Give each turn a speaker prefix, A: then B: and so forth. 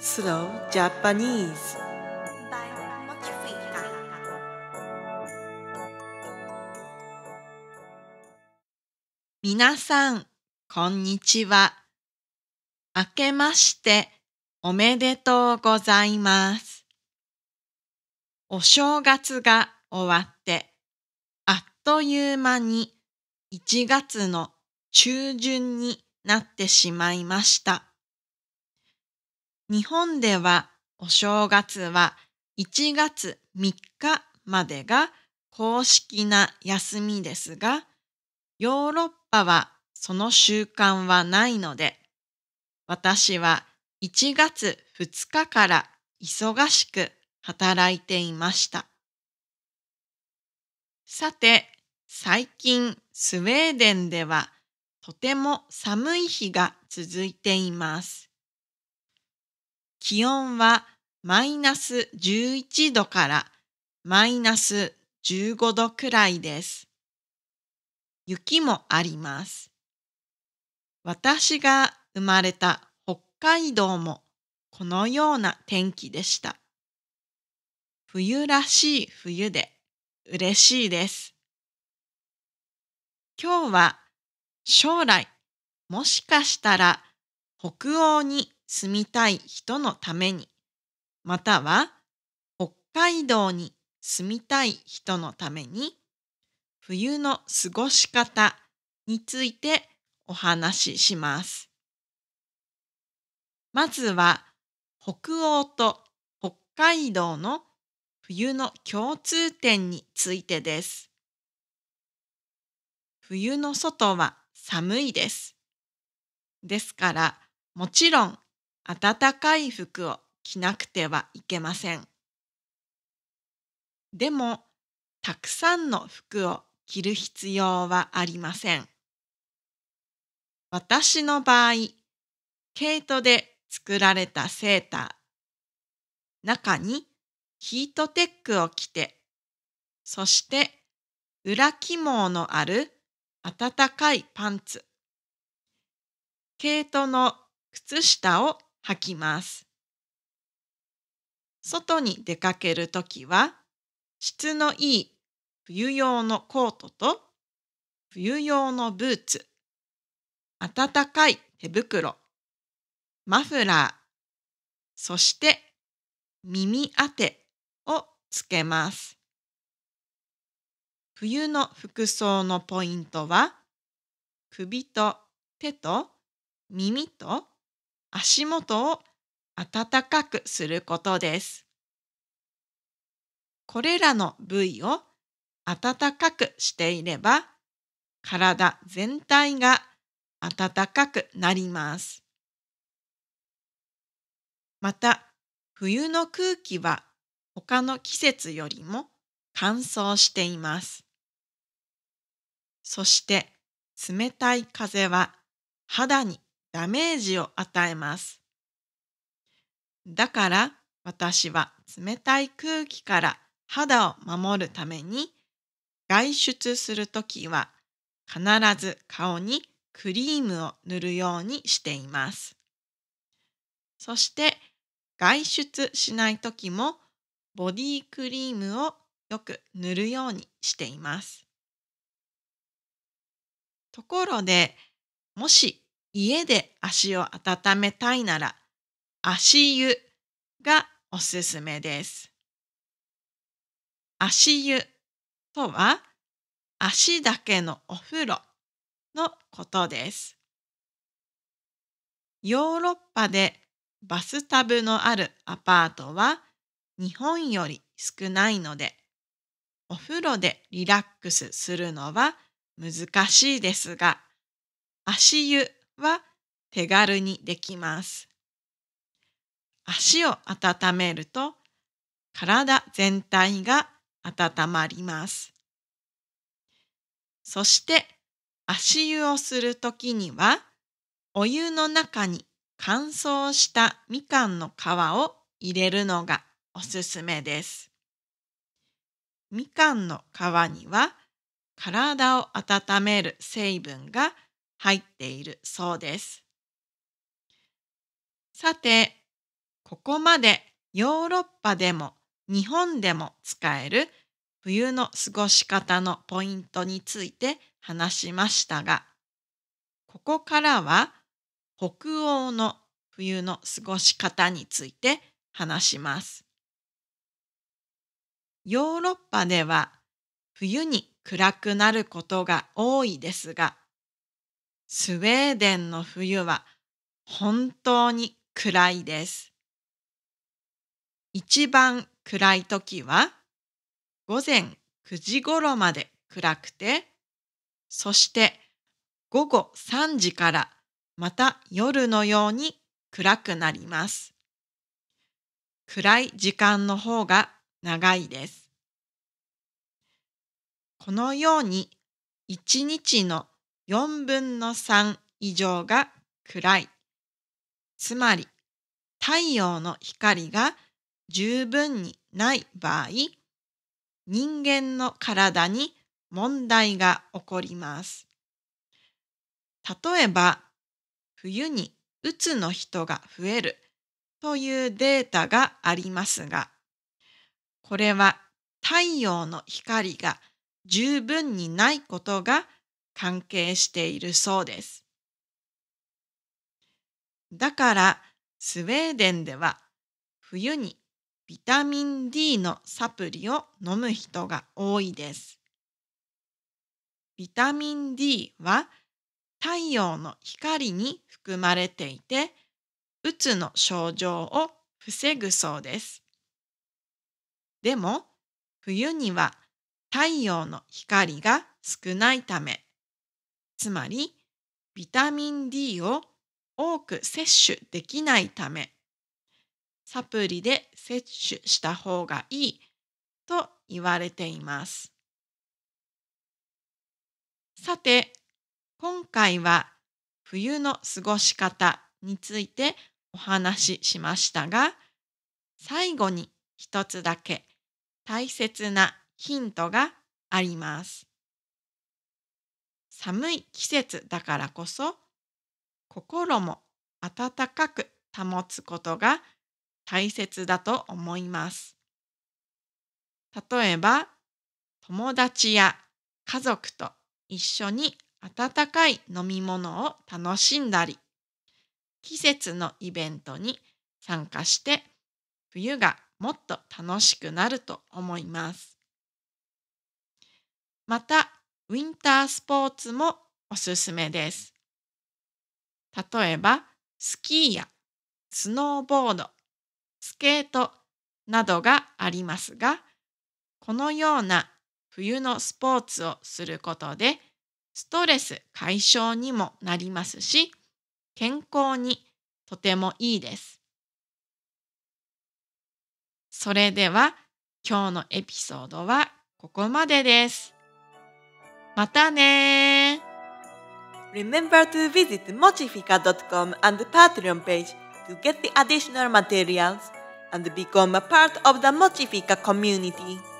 A: Slow j a p a 皆さん、こんにちは。明けましておめでとうございます。お正月が終わって、あっという間に1月の中旬になってしまいました。日本ではお正月は1月3日までが公式な休みですが、ヨーロッパはその習慣はないので、私は1月2日から忙しく働いていました。さて、最近スウェーデンではとても寒い日が続いています。気温はマイナス11度からマイナス15度くらいです。雪もあります。私が生まれた北海道もこのような天気でした。冬らしい冬で嬉しいです。今日は将来もしかしたら北欧に住みたい人のために、または北海道に住みたい人のために、冬の過ごし方についてお話しします。まずは、北欧と北海道の冬の共通点についてです。冬の外は寒いです。ですから、もちろん暖かい服を着なくてはいけません。でも、たくさんの服を着る必要はありません。私の場合、ケイトで作られたセーター、中にヒートテックを着て、そして裏起毛のある暖かいパンツ、ケイトの靴下を吐きます。外に出かけるときは、質のいい冬用のコートと冬用のブーツ、暖かい手袋、マフラー、そして耳当てをつけます。冬の服装のポイントは首と手と耳と足元を暖かくすることです。これらの部位を暖かくしていれば体全体が暖かくなります。また冬の空気は他の季節よりも乾燥しています。そして冷たい風は肌にダメージを与えます。だから私は冷たい空気から肌を守るために外出するときは必ず顔にクリームを塗るようにしています。そして外出しないときもボディクリームをよく塗るようにしています。ところでもし家で足を温めたいなら足湯がおすすめです。足湯とは足だけのお風呂のことです。ヨーロッパでバスタブのあるアパートは日本より少ないのでお風呂でリラックスするのは難しいですが足湯は手軽にできます。足を温めると体全体が温まります。そして足湯をするときにはお湯の中に乾燥したみかんの皮を入れるのがおすすめです。みかんの皮には体を温める成分が入っているそうです。さて、ここまでヨーロッパでも日本でも使える冬の過ごし方のポイントについて話しましたが、ここからは北欧の冬の過ごし方について話します。ヨーロッパでは冬に暗くなることが多いですが、スウェーデンの冬は本当に暗いです。一番暗い時は午前9時頃まで暗くて、そして午後3時からまた夜のように暗くなります。暗い時間の方が長いです。このように一日の4分の3以上が暗い。つまり、太陽の光が十分にない場合、人間の体に問題が起こります。例えば、冬にうつの人が増えるというデータがありますが、これは太陽の光が十分にないことが関係しているそうです。だからスウェーデンでは冬にビタミン D のサプリを飲む人が多いです。ビタミン D は太陽の光に含まれていて、うつの症状を防ぐそうです。でも、冬には太陽の光が少ないため、つまりビタミン D を多く摂取できないためサプリで摂取した方がいいと言われていますさて今回は冬の過ごし方についてお話ししましたが最後に一つだけ大切なヒントがあります。寒い季節だからこそ心も温かく保つことが大切だと思います。例えば友達や家族と一緒に温かい飲み物を楽しんだり季節のイベントに参加して冬がもっと楽しくなると思います。またウィンタースポーツもおすすめです。例えば、スキーやスノーボード、スケートなどがありますが、このような冬のスポーツをすることで、ストレス解消にもなりますし、健康にとてもいいです。それでは今日のエピソードはここまでです。またね Remember to visit mochifika.com and the Patreon page to get the additional materials and become a part of the Mochifika community.